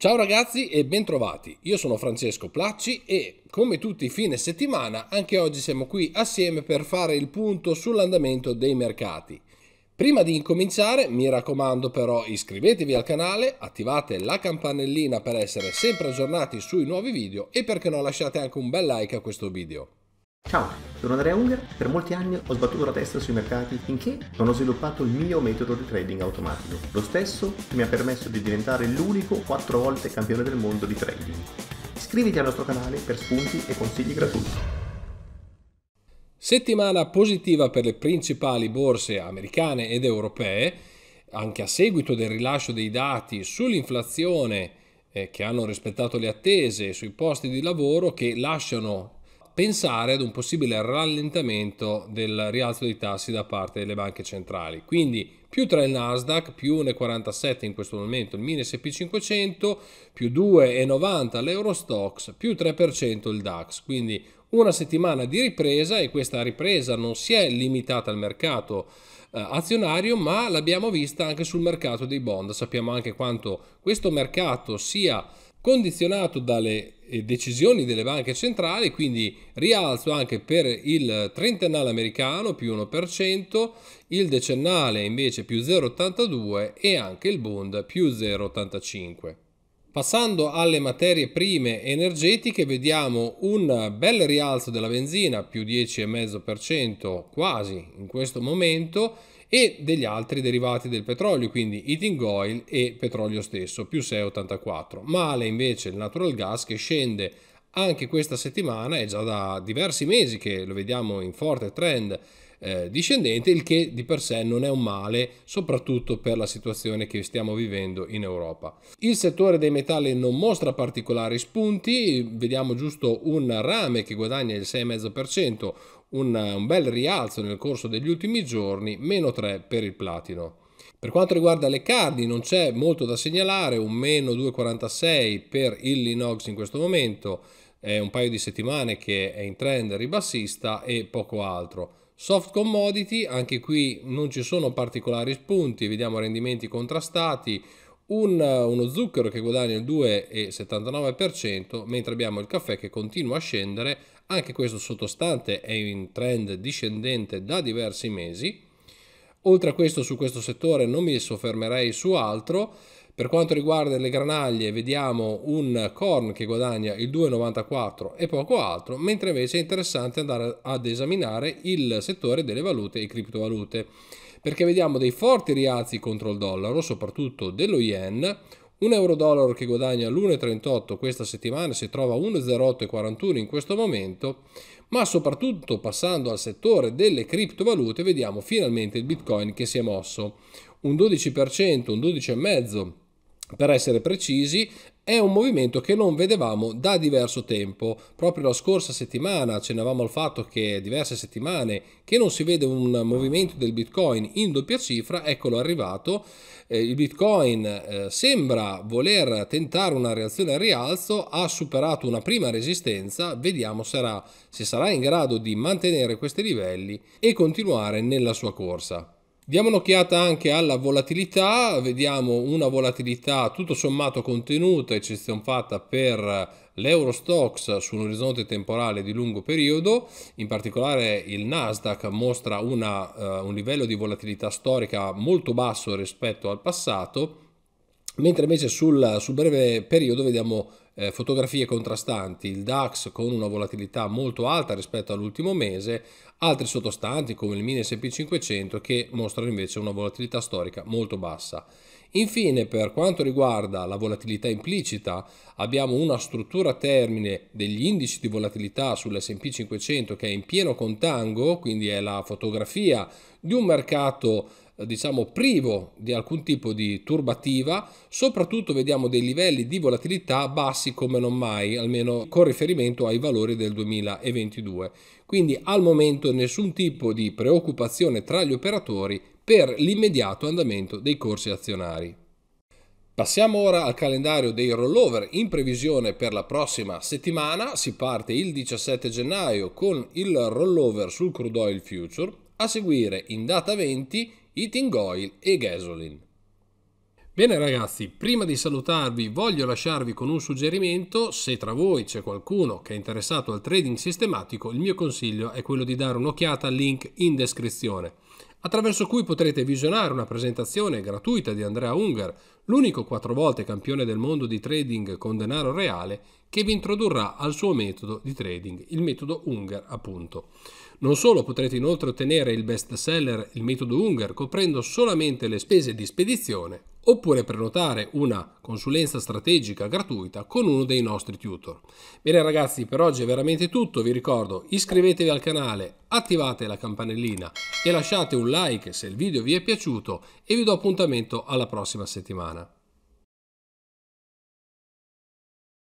Ciao ragazzi e bentrovati, io sono Francesco Placci e come tutti i fine settimana anche oggi siamo qui assieme per fare il punto sull'andamento dei mercati. Prima di incominciare mi raccomando però iscrivetevi al canale, attivate la campanellina per essere sempre aggiornati sui nuovi video e perché no lasciate anche un bel like a questo video. Ciao, sono Andrea Unger, per molti anni ho sbattuto la testa sui mercati finché non ho sviluppato il mio metodo di trading automatico, lo stesso che mi ha permesso di diventare l'unico quattro volte campione del mondo di trading. Iscriviti al nostro canale per spunti e consigli gratuiti. Settimana positiva per le principali borse americane ed europee, anche a seguito del rilascio dei dati sull'inflazione eh, che hanno rispettato le attese sui posti di lavoro che lasciano pensare ad un possibile rallentamento del rialzo dei tassi da parte delle banche centrali. Quindi più 3 il Nasdaq, più 1,47 in questo momento il mini S&P 500, più 2,90 l'Eurostox, più 3% il DAX. Quindi una settimana di ripresa e questa ripresa non si è limitata al mercato eh, azionario ma l'abbiamo vista anche sul mercato dei bond. Sappiamo anche quanto questo mercato sia condizionato dalle eh, decisioni delle banche centrali, quindi rialzo anche per il trentennale americano più 1%, il decennale invece più 0,82 e anche il bond più 0,85. Passando alle materie prime energetiche vediamo un bel rialzo della benzina più 10,5% quasi in questo momento e degli altri derivati del petrolio quindi heating oil e petrolio stesso più 6,84 male invece il natural gas che scende anche questa settimana è già da diversi mesi che lo vediamo in forte trend eh, discendente, il che di per sé non è un male, soprattutto per la situazione che stiamo vivendo in Europa. Il settore dei metalli non mostra particolari spunti, vediamo giusto un rame che guadagna il 6,5%, un, un bel rialzo nel corso degli ultimi giorni, meno 3 per il platino. Per quanto riguarda le carni non c'è molto da segnalare, un meno 2,46 per il Linox in questo momento, è un paio di settimane che è in trend ribassista e poco altro. Soft commodity, anche qui non ci sono particolari spunti, vediamo rendimenti contrastati, un, uno zucchero che guadagna il 2,79%, mentre abbiamo il caffè che continua a scendere, anche questo sottostante è in trend discendente da diversi mesi. Oltre a questo, su questo settore non mi soffermerei su altro, per quanto riguarda le granaglie vediamo un corn che guadagna il 2,94 e poco altro, mentre invece è interessante andare ad esaminare il settore delle valute e criptovalute, perché vediamo dei forti rialzi contro il dollaro, soprattutto dello yen, un euro dollaro che guadagna l'1,38 questa settimana si trova a 1,0841 in questo momento, ma soprattutto passando al settore delle criptovalute vediamo finalmente il Bitcoin che si è mosso, un 12%, un 12,5% per essere precisi, è un movimento che non vedevamo da diverso tempo. Proprio la scorsa settimana accennavamo al fatto che diverse settimane che non si vede un movimento del Bitcoin in doppia cifra, eccolo arrivato. Eh, il Bitcoin eh, sembra voler tentare una reazione al rialzo, ha superato una prima resistenza, vediamo sarà, se sarà in grado di mantenere questi livelli e continuare nella sua corsa. Diamo un'occhiata anche alla volatilità, vediamo una volatilità tutto sommato contenuta, eccezione fatta per l'Eurostox su un orizzonte temporale di lungo periodo, in particolare il Nasdaq mostra una, uh, un livello di volatilità storica molto basso rispetto al passato, mentre invece sul, sul breve periodo vediamo eh, fotografie contrastanti, il DAX con una volatilità molto alta rispetto all'ultimo mese, altri sottostanti come il mini S&P 500 che mostrano invece una volatilità storica molto bassa. Infine, per quanto riguarda la volatilità implicita, abbiamo una struttura termine degli indici di volatilità sull'SP 500 che è in pieno contango, quindi è la fotografia di un mercato diciamo privo di alcun tipo di turbativa, soprattutto vediamo dei livelli di volatilità bassi come non mai, almeno con riferimento ai valori del 2022. Quindi al momento nessun tipo di preoccupazione tra gli operatori per l'immediato andamento dei corsi azionari. Passiamo ora al calendario dei rollover in previsione per la prossima settimana. Si parte il 17 gennaio con il rollover sul crude oil future, a seguire in data 20 heating oil e gasoline. Bene ragazzi, prima di salutarvi voglio lasciarvi con un suggerimento, se tra voi c'è qualcuno che è interessato al trading sistematico, il mio consiglio è quello di dare un'occhiata al link in descrizione, attraverso cui potrete visionare una presentazione gratuita di Andrea Unger, l'unico quattro volte campione del mondo di trading con denaro reale, che vi introdurrà al suo metodo di trading, il metodo Unger appunto. Non solo potrete inoltre ottenere il best seller Il metodo Unger coprendo solamente le spese di spedizione oppure prenotare una consulenza strategica gratuita con uno dei nostri tutor. Bene ragazzi, per oggi è veramente tutto, vi ricordo iscrivetevi al canale, attivate la campanellina e lasciate un like se il video vi è piaciuto e vi do appuntamento alla prossima settimana.